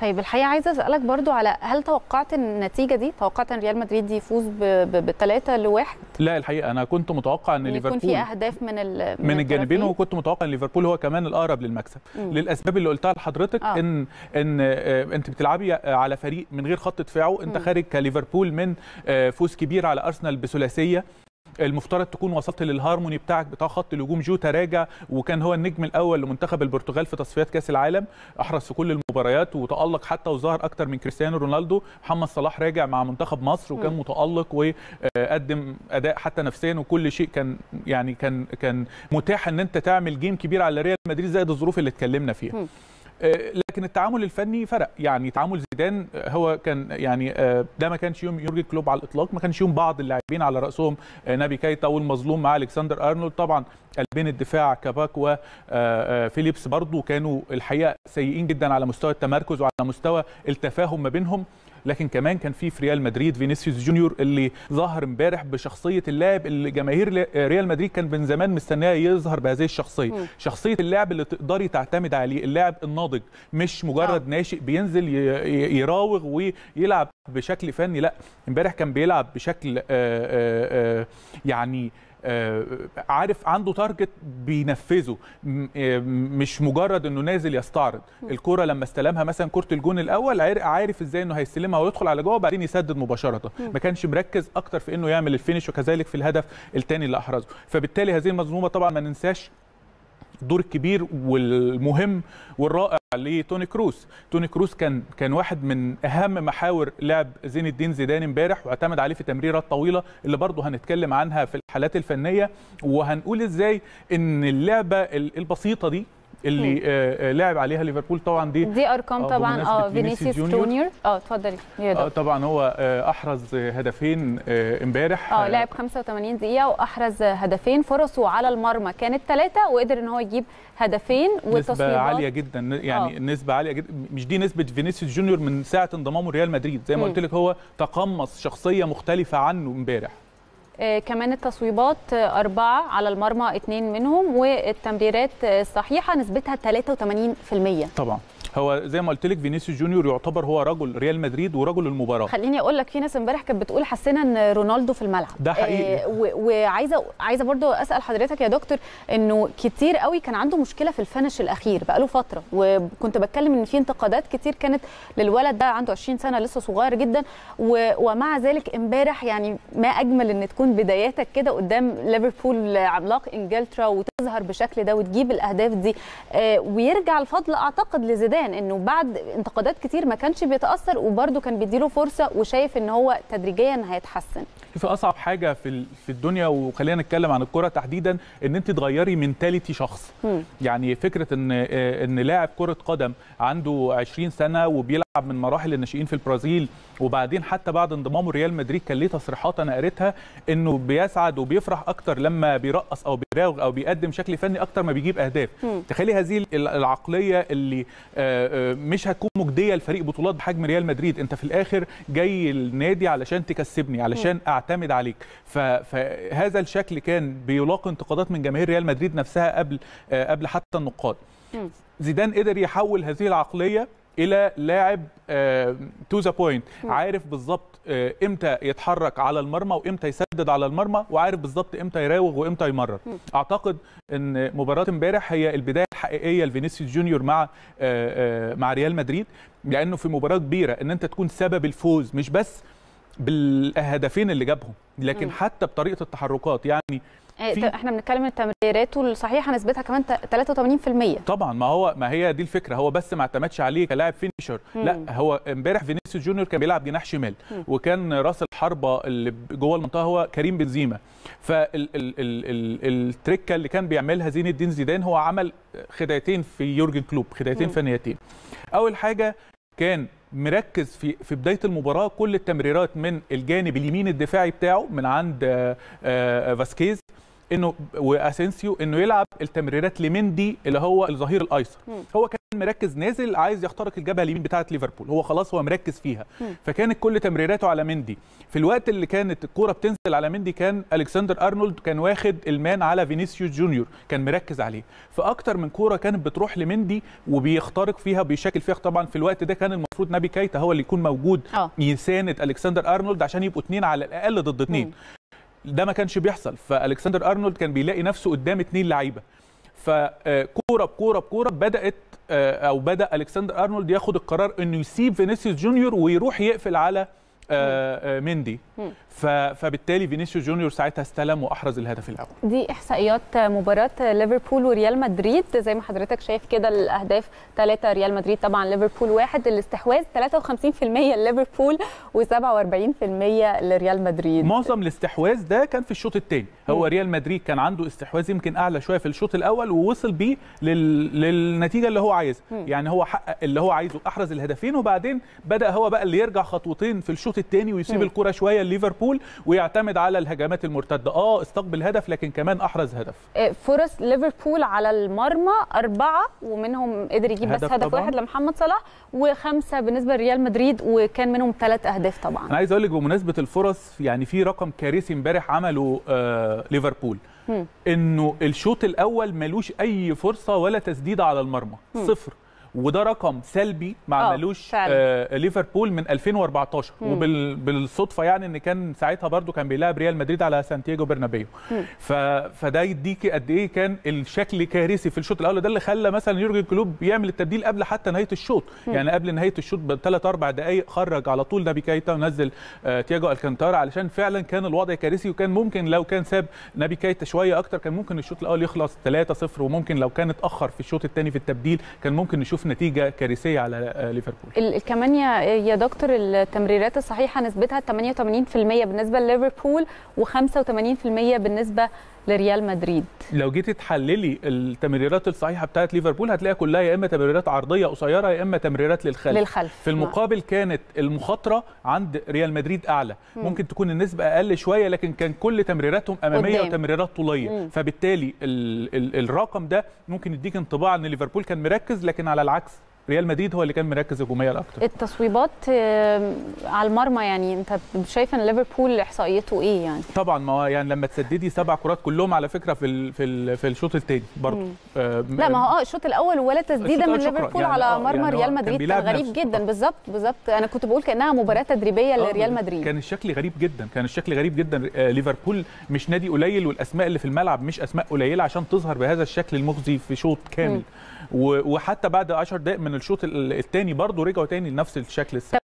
طيب الحقيقه عايزه اسالك برضو على هل توقعت النتيجه دي توقعت ان ريال مدريد يفوز بثلاثه لواحد لا الحقيقه انا كنت متوقع ان ليفربول يكون في اهداف من ال... من, من الجانبين وكنت متوقع ان ليفربول هو كمان الاقرب للمكسب مم. للاسباب اللي قلتها لحضرتك آه. ان ان آه، انت بتلعبي على فريق من غير خط دفاعه انت مم. خارج كليفربول من آه، فوز كبير على ارسنال بثلاثيه المفترض تكون وصلت للهارموني بتاعك بتاع خط الهجوم جو تراجع وكان هو النجم الاول لمنتخب البرتغال في تصفيات كاس العالم احرز في كل المباريات وتالق حتى وظهر اكتر من كريستيانو رونالدو محمد صلاح راجع مع منتخب مصر وكان متالق وقدم اداء حتى نفسيا وكل شيء كان يعني كان كان متاح ان انت تعمل جيم كبير على ريال مدريد زائد الظروف اللي اتكلمنا فيها آه، لكن التعامل الفني فرق يعني تعامل الميدان هو كان يعني آه، ده ما كانش يوم يورجن كلوب على الاطلاق ما كانش يوم بعض اللاعبين على راسهم آه، نبي كايتا والمظلوم مع الكسندر ارنولد طبعا قلبين الدفاع كاباك وفيليبس آه، برضو كانوا الحقيقه سيئين جدا على مستوى التمركز وعلى مستوى التفاهم ما بينهم لكن كمان كان في في ريال مدريد فينيسيوس جونيور اللي ظهر امبارح بشخصيه اللاعب اللي جماهير ريال مدريد كان من زمان مستناه يظهر بهذه الشخصيه م. شخصيه اللاعب اللي تقدري تعتمد عليه اللاعب الناضج مش مجرد ناشئ بينزل يراوغ ويلعب بشكل فني لا امبارح كان بيلعب بشكل آه، آه، آه، يعني عارف عنده تارجت بينفذه مش مجرد انه نازل يستعرض الكره لما استلمها مثلا كره الجون الاول عارف ازاي انه هيستلمها ويدخل على جوه وبعدين يسدد مباشره ما كانش مركز اكتر في انه يعمل الفينش وكذلك في الهدف الثاني اللي احرزه فبالتالي هذه المظلومه طبعا ما ننساش الدور الكبير والمهم والرائع لتوني كروس توني كروس كان كان واحد من اهم محاور لعب زين الدين زيدان امبارح واعتمد عليه في تمريرات طويله اللي برضه هنتكلم عنها في الحالات الفنيه وهنقول ازاي ان اللعبه البسيطه دي اللي آه،, آه لعب عليها ليفربول طبعا دي دي ارقام آه، طبعا اه فينيسيوس جونيور اه اتفضلي آه طبعا هو آه احرز هدفين آه، امبارح اه لعب 85 دقيقه واحرز هدفين فرصه على المرمى كانت ثلاثه وقدر ان هو يجيب هدفين نسبه عاليه جدا يعني أوه. نسبه عاليه جدا مش دي نسبه فينيسيوس جونيور من ساعه انضمامه لريال مدريد زي ما قلت لك هو تقمص شخصيه مختلفه عنه امبارح آه، كمان التصويبات أربعة على المرمى اثنين منهم والتمريرات الصحيحة نسبتها 83% طبعا هو زي ما قلت لك فينيسيوس جونيور يعتبر هو رجل ريال مدريد ورجل المباراه خليني اقول لك في ناس امبارح كانت بتقول حسينا ان رونالدو في الملعب ده حقيقي آه وعايزه عايزه برضو اسال حضرتك يا دكتور انه كتير قوي كان عنده مشكله في الفنش الاخير بقاله فتره وكنت بتكلم ان في انتقادات كتير كانت للولد ده عنده 20 سنه لسه صغير جدا و... ومع ذلك امبارح يعني ما اجمل ان تكون بداياتك كده قدام ليفربول عملاق انجلترا وتظهر بالشكل ده وتجيب الاهداف دي آه ويرجع الفضل اعتقد لزيدان بان انه بعد انتقادات كتير ما كانش بيتاثر وبرده كان بيديله فرصه وشايف ان هو تدريجيا هيتحسن شوفي اصعب حاجه في في الدنيا وخلينا نتكلم عن الكره تحديدا ان انت تغيري منتاليتي شخص م. يعني فكره ان آه، ان لاعب كره قدم عنده 20 سنه وبيلعب من مراحل الناشئين في البرازيل وبعدين حتى بعد انضمامه ريال مدريد كان ليه تصريحات انا قريتها انه بيسعد وبيفرح اكتر لما بيرقص او بيراوغ او بيقدم شكل فني اكتر ما بيجيب اهداف تخيلي هذه العقليه اللي آه، آه، مش هتكون مجديه لفريق بطولات بحجم ريال مدريد انت في الاخر جاي النادي علشان تكسبني علشان اعتمد عليك فهذا الشكل كان بيلاقي انتقادات من جماهير ريال مدريد نفسها قبل قبل حتى النقاد زيدان قدر يحول هذه العقليه الى لاعب تو ذا بوينت عارف بالظبط آه، امتى يتحرك على المرمى وامتى يسدد على المرمى وعارف بالظبط امتى يراوغ وامتى يمرر اعتقد ان مباراه امبارح هي البدايه الحقيقيه لفينيسيوس جونيور مع آآ آه، آآ آه، مع ريال مدريد لانه في مباراه كبيره ان انت تكون سبب الفوز مش بس بالهدفين اللي جابهم لكن م. حتى بطريقه التحركات يعني آه، في... احنا بنتكلم تمريراته الصحيحه نسبتها كمان 83% طبعا ما هو ما هي دي الفكره هو بس ما اعتمدش عليه كلاعب فينيشر لا هو امبارح فينيسيو جونيور كان بيلعب جناح شمال مم. وكان راس الحربه اللي جوه المنطقه هو كريم بنزيما فالتركه اللي كان بيعملها زين الدين زيدان هو عمل خدعتين في يورجن كلوب خدعتين فنيتين اول حاجه كان مركز في في بدايه المباراه كل التمريرات من الجانب اليمين الدفاعي بتاعه من عند آه، آه، فاسكيز انه واسينسيو انه يلعب التمريرات لمندي اللي هو الظهير الايسر هو كان مركز نازل عايز يخترق الجبهه اليمين بتاعه ليفربول هو خلاص هو مركز فيها فكانت كل تمريراته على مندي في الوقت اللي كانت الكوره بتنزل على مندي كان الكسندر ارنولد كان واخد المان على فينيسيوس جونيور كان مركز عليه فاكتر من كوره كانت بتروح لمندي وبيخترق فيها بيشكل فيها طبعا في الوقت ده كان المفروض نبي كايتا هو اللي يكون موجود يساند اه. الكسندر ارنولد عشان يبقوا اثنين على الاقل ضد اثنين ده ما كانش بيحصل فالكسندر ارنولد كان بيلاقي نفسه قدام اتنين لعيبه فكوره بكوره بكوره بدات آه، او بدا الكسندر ارنولد ياخد القرار انه يسيب فينيسيوس جونيور ويروح يقفل على آه، آه، مندي فبالتالي فينيسيوس جونيور ساعتها استلم واحرز الهدف الاول دي احصائيات مباراه ليفربول وريال مدريد زي ما حضرتك شايف كده الاهداف 3 ريال مدريد طبعا ليفربول واحد الاستحواذ 53% لليفربول و47% لريال مدريد معظم الاستحواذ ده كان في الشوط الثاني هو ريال مدريد كان عنده استحواذ يمكن اعلى شويه في الشوط الاول ووصل بيه لل... للنتيجه اللي هو عايزها يعني هو حقق اللي هو عايزه احرز الهدفين وبعدين بدا هو بقى اللي يرجع خطوتين في الشوط الثاني ويسيب الكره شويه لليفربول ويعتمد على الهجمات المرتده اه استقبل هدف لكن كمان احرز هدف آه، فرص ليفربول على المرمى اربعه ومنهم قدر يجيب هدف بس هدف طبعًا. واحد لمحمد صلاح وخمسه بالنسبه لريال مدريد وكان منهم ثلاث اهداف طبعا انا عايز اقول لك بمناسبه الفرص يعني في رقم كارثي امبارح عمله آه ليفربول انه الشوط الاول ملوش اي فرصه ولا تسديده على المرمى صفر وده رقم سلبي ما آه، عملوش آه ليفربول من 2014 مم. وبالصدفه يعني ان كان ساعتها برده كان بيلعب ريال مدريد على سانتياغو برنابيو ف... فده يديك قد ايه كان الشكل كارثي في الشوط الاول ده اللي خلى مثلا يورجن كلوب يعمل التبديل قبل حتى نهايه الشوط يعني قبل نهايه الشوط بثلاث اربع دقائق خرج على طول نبي كايتا ونزل آه تياجو الكانتارا علشان فعلا كان الوضع كارثي وكان ممكن لو كان ساب نبي كايتا شويه اكتر كان ممكن الشوط الاول يخلص 3 0 وممكن لو كان اتاخر في الشوط الثاني في التبديل كان ممكن نشوف نشوف نتيجه كارثيه على آه، ليفربول الكمانية يا دكتور التمريرات الصحيحه نسبتها 88% بالنسبه لليفربول و85% بالنسبه لريال مدريد لو جيتي تحللي التمريرات الصحيحه بتاعت ليفربول هتلاقيها كلها يا اما تمريرات عرضيه قصيره يا اما تمريرات للخلف للخلف في المقابل ما. كانت المخاطره عند ريال مدريد اعلى م. ممكن تكون النسبه اقل شويه لكن كان كل تمريراتهم اماميه قدام. وتمريرات طوليه م. فبالتالي الرقم ده ممكن يديك انطباع ان ليفربول كان مركز لكن على العكس ريال مدريد هو اللي كان مركز هجوميا اكتر التصويبات على المرمى يعني انت شايف ان ليفربول احصائيته ايه يعني طبعا ما هو يعني لما تسددي سبع كرات كلهم على فكره في الـ في الـ في الشوط الثاني برضه آه، لا ما هو اه الشوط الاول ولا تسديده من ليفربول يعني على آه، مرمى يعني ريال مدريد كان, غريب نفسه. جدا بالظبط بالظبط انا كنت بقول كانها مباراه تدريبيه آه، لريال مدريد كان الشكل غريب جدا كان الشكل غريب جدا ليفربول مش نادي قليل والاسماء اللي في الملعب مش اسماء قليله عشان تظهر بهذا الشكل المخزي في شوط كامل وحتى بعد 10 دقائق من الشوط الثاني برضه رجعوا تاني لنفس الشكل السابق